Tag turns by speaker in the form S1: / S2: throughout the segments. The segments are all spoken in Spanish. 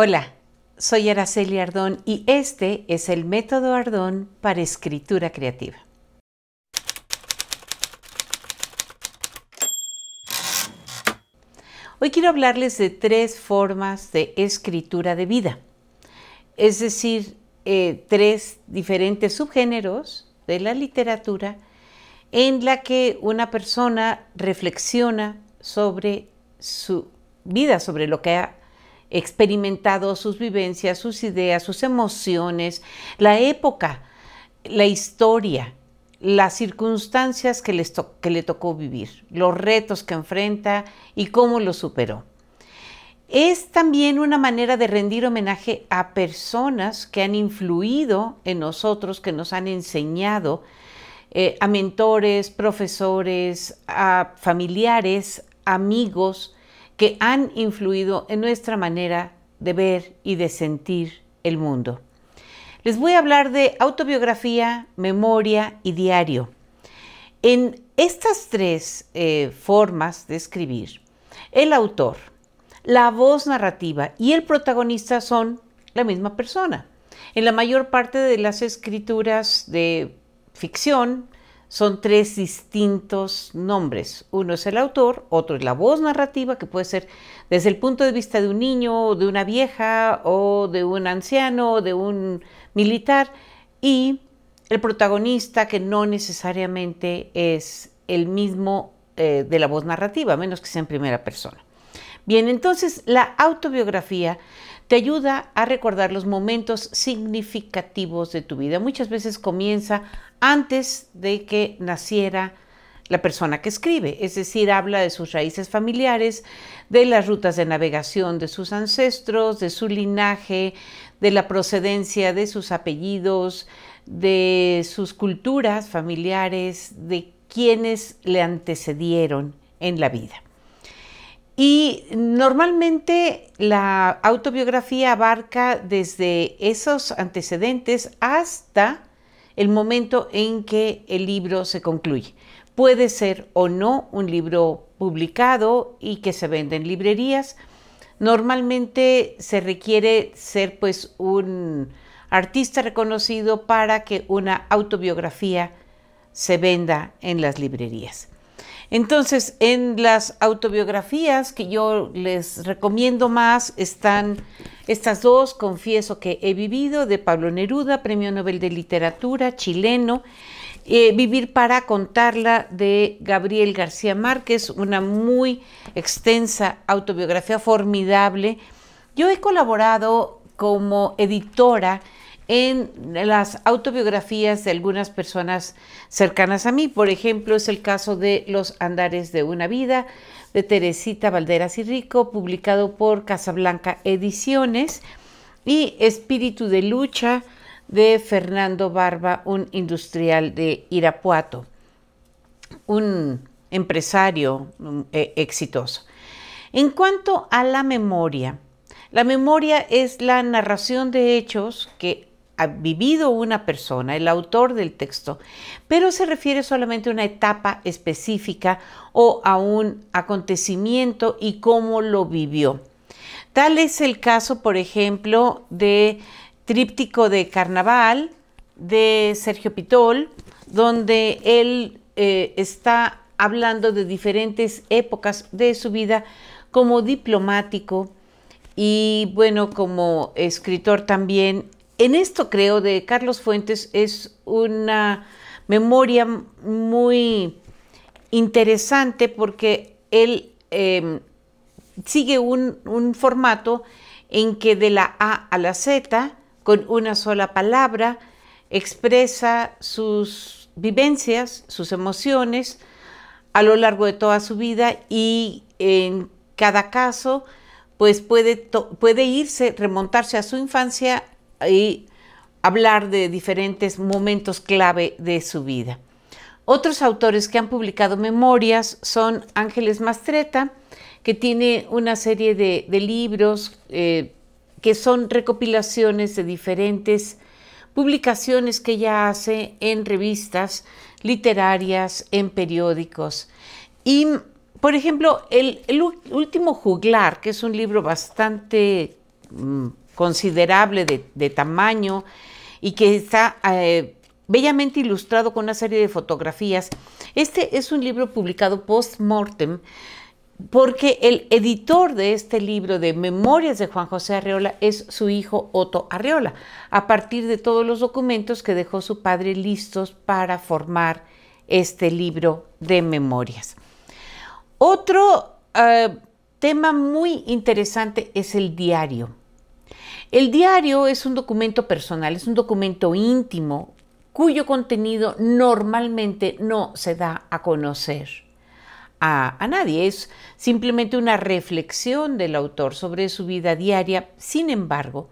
S1: Hola, soy Araceli Ardón y este es el método Ardón para escritura creativa. Hoy quiero hablarles de tres formas de escritura de vida, es decir, eh, tres diferentes subgéneros de la literatura en la que una persona reflexiona sobre su vida, sobre lo que ha experimentado sus vivencias, sus ideas, sus emociones, la época, la historia, las circunstancias que, que le tocó vivir, los retos que enfrenta y cómo los superó. Es también una manera de rendir homenaje a personas que han influido en nosotros, que nos han enseñado, eh, a mentores, profesores, a familiares, amigos, que han influido en nuestra manera de ver y de sentir el mundo. Les voy a hablar de autobiografía, memoria y diario. En estas tres eh, formas de escribir, el autor, la voz narrativa y el protagonista son la misma persona. En la mayor parte de las escrituras de ficción, son tres distintos nombres. Uno es el autor, otro es la voz narrativa, que puede ser desde el punto de vista de un niño, de una vieja, o de un anciano, de un militar, y el protagonista, que no necesariamente es el mismo eh, de la voz narrativa, menos que sea en primera persona. Bien, entonces la autobiografía te ayuda a recordar los momentos significativos de tu vida. Muchas veces comienza antes de que naciera la persona que escribe, es decir, habla de sus raíces familiares, de las rutas de navegación de sus ancestros, de su linaje, de la procedencia de sus apellidos, de sus culturas familiares, de quienes le antecedieron en la vida. Y normalmente la autobiografía abarca desde esos antecedentes hasta el momento en que el libro se concluye. Puede ser o no un libro publicado y que se venda en librerías. Normalmente se requiere ser pues un artista reconocido para que una autobiografía se venda en las librerías. Entonces, en las autobiografías que yo les recomiendo más están estas dos, Confieso que he vivido, de Pablo Neruda, Premio Nobel de Literatura chileno, eh, Vivir para contarla de Gabriel García Márquez, una muy extensa autobiografía formidable. Yo he colaborado como editora en las autobiografías de algunas personas cercanas a mí. Por ejemplo, es el caso de Los Andares de una Vida, de Teresita Valderas y Rico, publicado por Casablanca Ediciones, y Espíritu de Lucha, de Fernando Barba, un industrial de Irapuato, un empresario eh, exitoso. En cuanto a la memoria, la memoria es la narración de hechos que ha vivido una persona, el autor del texto, pero se refiere solamente a una etapa específica o a un acontecimiento y cómo lo vivió. Tal es el caso, por ejemplo, de Tríptico de Carnaval de Sergio Pitol, donde él eh, está hablando de diferentes épocas de su vida como diplomático y bueno, como escritor también en esto creo de Carlos Fuentes es una memoria muy interesante porque él em, sigue un, formato en que de la A a la Z, con una sola palabra, expresa sus vivencias, sus emociones a lo largo de toda su vida y en cada caso pues puede, puede irse, remontarse a su infancia y hablar de diferentes momentos clave de su vida. Otros autores que han publicado memorias son Ángeles Mastreta, que tiene una serie de, libros eh, que son recopilaciones de diferentes publicaciones que ella hace en revistas literarias, en periódicos. Y, por ejemplo, el, último juglar, que es un libro bastante mm, considerable de, tamaño y que está eh, bellamente ilustrado con una serie de fotografías. Este es un libro publicado post-mortem porque el editor de este libro de Memorias de Juan José Arreola es su hijo Otto Arreola, a partir de todos los documentos que dejó su padre listos para formar este libro de memorias. Otro eh, tema muy interesante es el diario. El diario es un documento personal, es un documento íntimo cuyo contenido normalmente no se da a conocer a, nadie, es simplemente una reflexión del autor sobre su vida diaria. Sin embargo,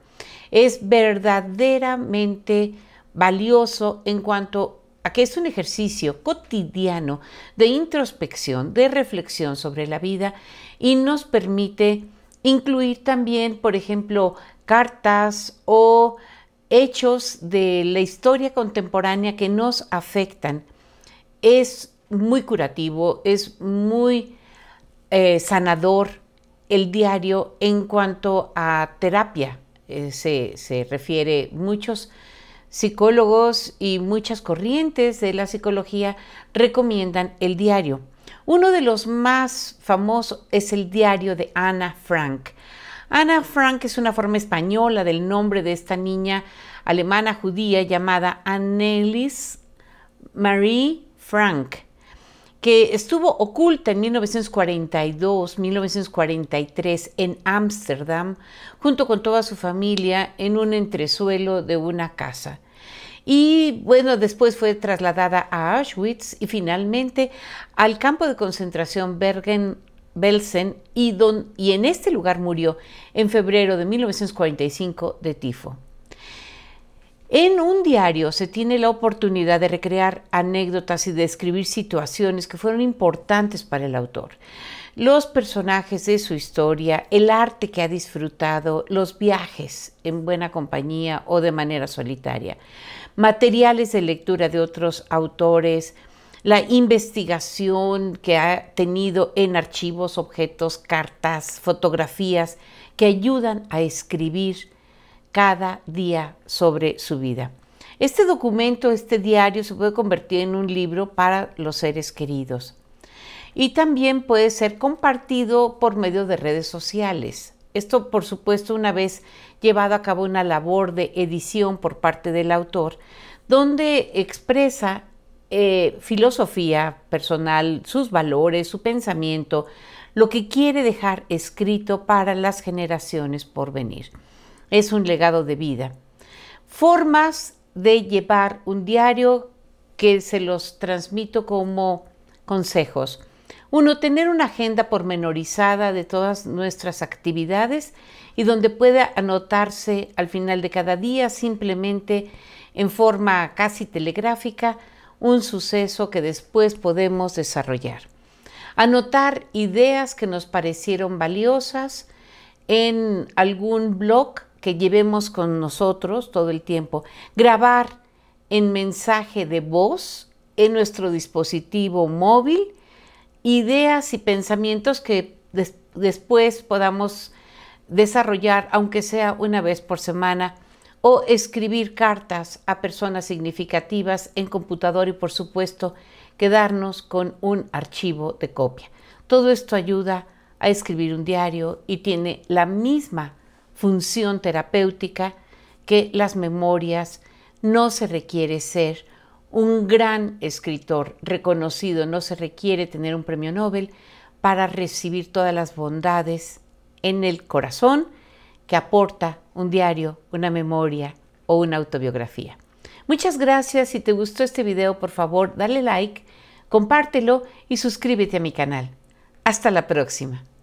S1: es verdaderamente valioso en cuanto a que es un ejercicio cotidiano de introspección, de reflexión sobre la vida y nos permite Incluir también, por ejemplo, cartas o hechos de la historia contemporánea que nos afectan. Es muy curativo, es muy eh, sanador el diario en cuanto a terapia. Eh, se, se refiere muchos psicólogos y muchas corrientes de la psicología recomiendan el diario. Uno de los más famosos es el diario de Ana Frank. Ana Frank es una forma española del nombre de esta niña alemana judía llamada Annelies Marie Frank, que estuvo oculta en 1942-1943 en Ámsterdam junto con toda su familia en un entresuelo de una casa y bueno, después fue trasladada a Auschwitz y finalmente al campo de concentración Bergen Belsen y, y en este lugar murió en febrero de 1945 de tifo. En un diario se tiene la oportunidad de recrear anécdotas y de describir situaciones que fueron importantes para el autor. Los personajes de su historia, el arte que ha disfrutado, los viajes en buena compañía o de manera solitaria, materiales de lectura de otros autores, la investigación que ha tenido en archivos, objetos, cartas, fotografías que ayudan a escribir cada día sobre su vida. Este documento, este diario, se puede convertir en un libro para los seres queridos y también puede ser compartido por medio de redes sociales. Esto, por supuesto, una vez llevado a cabo una labor de edición por parte del autor, donde expresa eh, filosofía personal, sus valores, su pensamiento, lo que quiere dejar escrito para las generaciones por venir es un legado de vida. Formas de llevar un diario que se los transmito como consejos. Uno, tener una agenda pormenorizada de todas nuestras actividades y donde pueda anotarse al final de cada día simplemente en forma casi telegráfica un suceso que después podemos desarrollar. Anotar ideas que nos parecieron valiosas en algún blog que llevemos con nosotros todo el tiempo. Grabar en mensaje de voz en nuestro dispositivo móvil ideas y pensamientos que después podamos desarrollar, aunque sea una vez por semana, o escribir cartas a personas significativas en computador y, por supuesto, quedarnos con un archivo de copia. Todo esto ayuda a escribir un diario y tiene la misma función terapéutica que las memorias no se requiere ser un gran escritor reconocido, no se requiere tener un premio Nobel para recibir todas las bondades en el corazón que aporta un diario, una memoria o una autobiografía. Muchas gracias, si te gustó este video por favor dale like, compártelo y suscríbete a mi canal. Hasta la próxima.